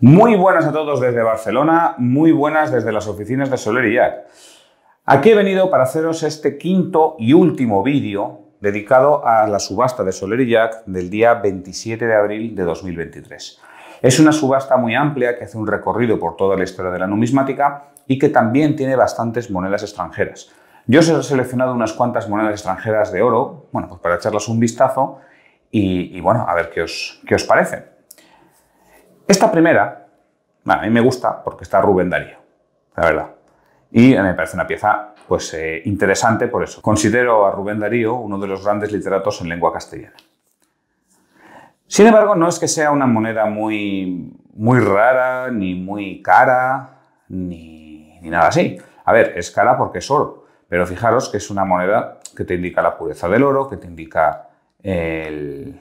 Muy buenas a todos desde Barcelona, muy buenas desde las oficinas de Soler y Jack. Aquí he venido para haceros este quinto y último vídeo dedicado a la subasta de Soler y Jack del día 27 de abril de 2023. Es una subasta muy amplia que hace un recorrido por toda la historia de la numismática y que también tiene bastantes monedas extranjeras. Yo os he seleccionado unas cuantas monedas extranjeras de oro, bueno, pues para echarlas un vistazo y, bueno, a ver qué os, qué os parece. Esta primera, a mí me gusta porque está Rubén Darío, la verdad. Y me parece una pieza pues, eh, interesante por eso. Considero a Rubén Darío uno de los grandes literatos en lengua castellana. Sin embargo, no es que sea una moneda muy, muy rara, ni muy cara, ni, nada así. A ver, es cara porque es oro, pero fijaros que es una moneda que te indica la pureza del oro, que te indica el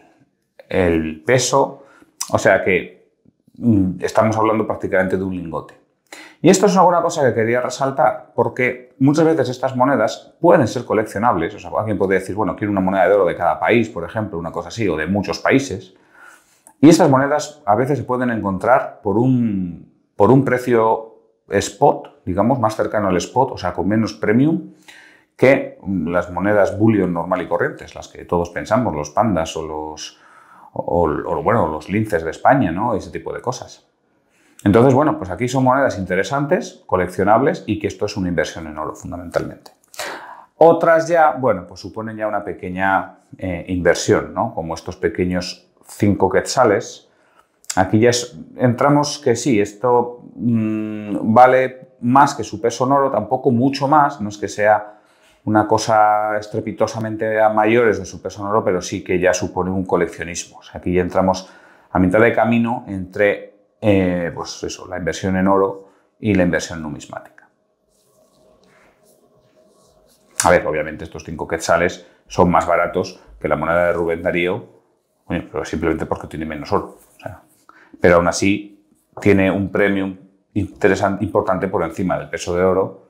peso, o sea que Mm. estamos hablando prácticamente de un lingote. Y esto es una cosa que quería resaltar, porque muchas veces estas monedas pueden ser coleccionables. O sea, alguien puede decir, bueno, quiero una moneda de oro de cada país, por ejemplo, una cosa así, o de muchos países. Y estas monedas a veces se pueden encontrar por un, por un precio spot, digamos, más cercano al spot, o sea, con menos premium, que las monedas bullion normal y corrientes, las que todos pensamos, los pandas o los, o, bueno, los linces de España, ¿no? Ese tipo de cosas. Entonces, bueno, pues aquí son monedas interesantes, coleccionables y que esto es una inversión en oro fundamentalmente. Otras ya, bueno, pues suponen ya una pequeña eh, inversión, ¿no? Como estos pequeños cinco quetzales. Aquí ya entramos que sí, esto mm, vale más que su peso en oro, tampoco mucho más, no es que sea una cosa estrepitosamente a mayores de su peso en oro, pero sí que ya supone un coleccionismo. aquí ya entramos a mitad de camino entre eh, pues eso, la inversión en oro y la inversión numismática. A ver, obviamente estos cinco quetzales son más baratos que la moneda de Rubén Darío, eh, simplemente porque tiene menos oro. pero aún así tiene un premium interesante, importante por encima del peso de oro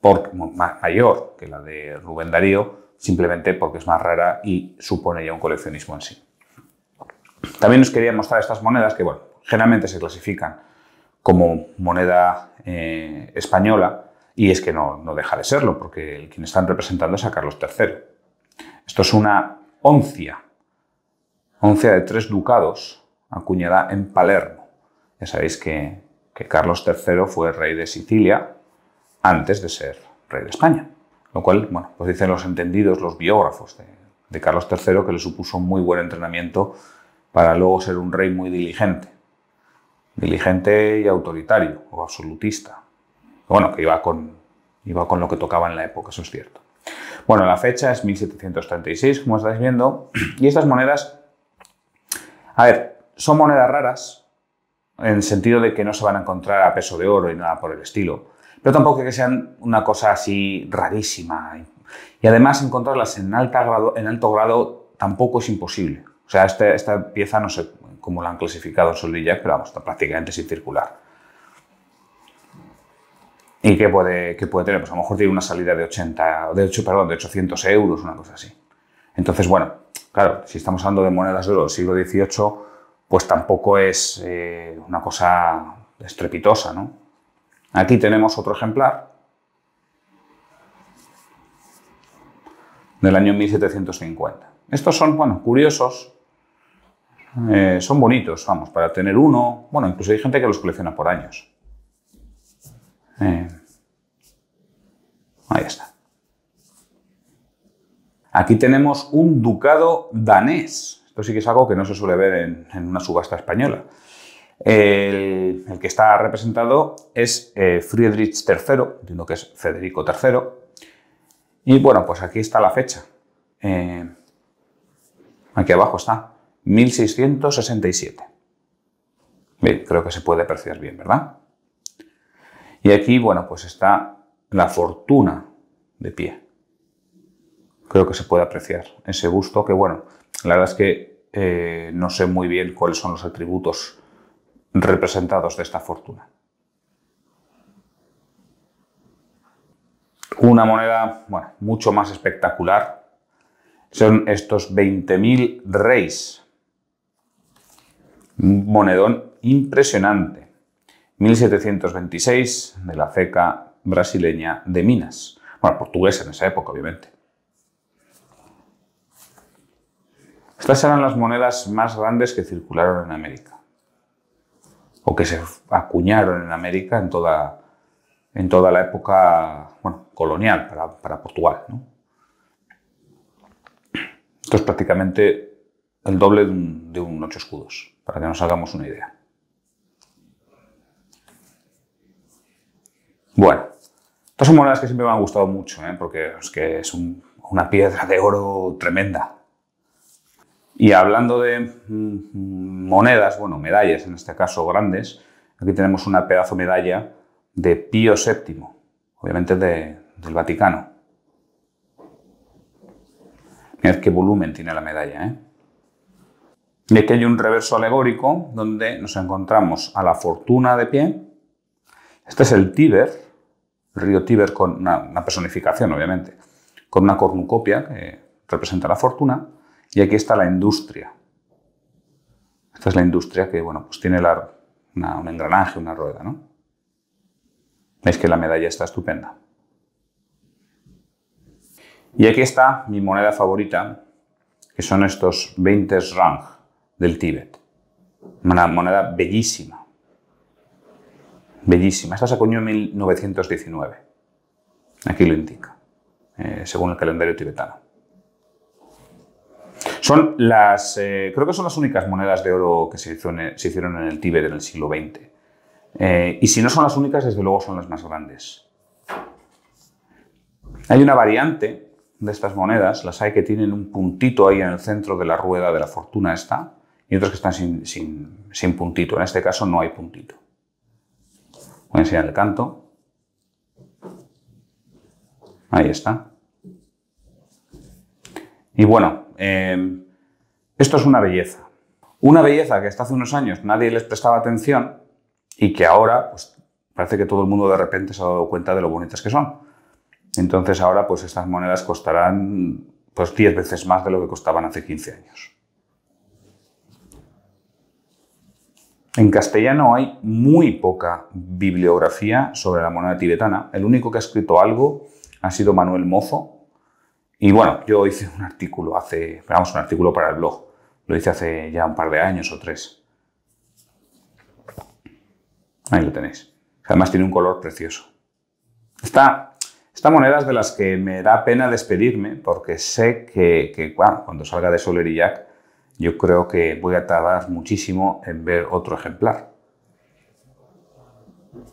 por, mayor que la de Rubén Darío, simplemente porque es más rara y supone ya un coleccionismo en sí. También os quería mostrar estas monedas que, bueno, generalmente se clasifican como moneda eh, española y es que no, deja de serlo, porque quien están representando es a Carlos III. Esto es una oncia, oncia de tres ducados, acuñada en Palermo. Ya sabéis que, que Carlos III fue rey de Sicilia antes de ser rey de España. Lo cual, bueno, pues dicen los entendidos, los biógrafos de, Carlos III, que le supuso muy buen entrenamiento para luego ser un rey muy diligente. Diligente y autoritario, o absolutista. Bueno, que iba con, iba con lo que tocaba en la época, eso es cierto. Bueno, la fecha es 1736, como estáis viendo, y estas monedas, a ver, son monedas raras, en el sentido de que no se van a encontrar a peso de oro y nada por el estilo pero tampoco que sean una cosa así rarísima. Y además encontrarlas en, grado, en alto grado tampoco es imposible. O sea, este, esta pieza no sé cómo la han clasificado en solilla pero vamos, está prácticamente sin circular. ¿Y qué puede, tener? Pues a lo mejor tiene una salida de 80, de 8, de 800 euros, una cosa así. Entonces, bueno, claro, si estamos hablando de monedas de oro del siglo XVIII, pues tampoco es eh, una cosa estrepitosa, ¿no? Aquí tenemos otro ejemplar del año 1750. Estos son, bueno, curiosos, eh, son bonitos, vamos, para tener uno, bueno, incluso hay gente que los colecciona por años. Eh, ahí está. Aquí tenemos un ducado danés. Esto sí que es algo que no se suele ver en una subasta española. El, que está representado es eh, Friedrich III, entiendo que es Federico III. Y bueno, pues aquí está la fecha. Eh, aquí abajo está, 1667. creo que se puede apreciar bien, ¿verdad? Y aquí, bueno, pues está la fortuna de pie. Creo que se puede apreciar ese gusto que, bueno, la verdad es que eh, no sé muy bien cuáles son los atributos representados de esta fortuna. Una moneda mucho más espectacular son estos 20.000 reis. Un monedón impresionante. 1726 de la ceca brasileña de Minas. Bueno, portuguesa en esa época, obviamente. Estas eran las monedas más grandes que circularon en América o que se acuñaron en América en toda, en toda la época colonial para, Portugal. Esto es prácticamente el doble de un, ocho escudos, para que nos hagamos una idea. Bueno, estas son monedas que siempre me han gustado mucho, ¿eh? porque es que es una piedra de oro tremenda. Y hablando de mm, monedas, bueno, medallas en este caso grandes, aquí tenemos una pedazo medalla de Pío VII, obviamente del Vaticano. Mirad qué volumen tiene la medalla. ¿eh? Y aquí hay un reverso alegórico donde nos encontramos a la fortuna de pie. Este es el Tíber, el río Tíber con una personificación, obviamente, con una cornucopia que representa la fortuna y aquí está la industria. Esta es la industria que, bueno, pues tiene la, un engranaje, una rueda, ¿no? Veis que la medalla está estupenda. Y aquí está mi moneda favorita, que son estos 20 rang del Tíbet. Una moneda bellísima. Bellísima. Esta se acuñó en 1919. Aquí lo indica, eh, según el calendario tibetano. Son las, eh, creo que son las únicas monedas de oro que se, se hicieron en el Tíbet en el siglo XX. Eh, y si no son las únicas, desde luego son las más grandes. Hay una variante de estas monedas, las hay que tienen un puntito ahí en el centro de la rueda de la fortuna esta, y otras que están sin, sin puntito. En este caso no hay puntito. Voy a enseñar el canto. Ahí está. Y bueno, Em, esto es una belleza. Una belleza que hasta hace unos años nadie les prestaba atención y que ahora pues, parece que todo el mundo de repente se ha dado cuenta de lo bonitas que son. Entonces ahora pues estas monedas costarán pues 10 veces más de lo que costaban hace 15 años. En castellano hay muy poca bibliografía sobre la moneda tibetana. El único que ha escrito algo ha sido Manuel Mozo, y bueno, yo hice un artículo hace, vamos, un artículo para el blog. Lo hice hace ya un par de años o tres. Ahí lo tenéis. Además tiene un color precioso. Esta, esta monedas de las que me da pena despedirme porque sé que, cuando salga de Soler y Jack, yo creo que voy a tardar muchísimo en ver otro ejemplar.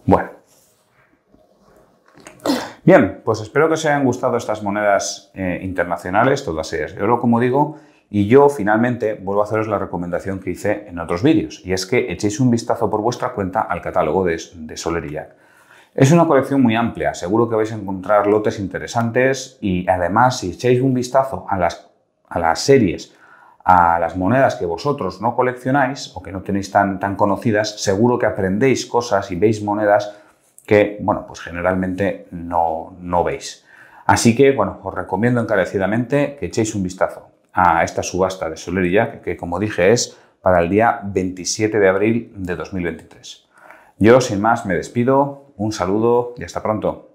Bueno, Bien, pues espero que os hayan gustado estas monedas eh, internacionales, todas ellas yo lo como digo, y yo finalmente vuelvo a haceros la recomendación que hice en otros vídeos, y es que echéis un vistazo por vuestra cuenta al catálogo de, de Es una colección muy amplia, seguro que vais a encontrar lotes interesantes y además si echéis un vistazo a las, a las series, a las monedas que vosotros no coleccionáis o que no tenéis tan, tan conocidas, seguro que aprendéis cosas y veis monedas que, bueno, pues generalmente no, no veis. Así que, bueno, os recomiendo encarecidamente que echéis un vistazo a esta subasta de Soler que como dije es para el día 27 de abril de 2023. Yo, sin más, me despido, un saludo y hasta pronto.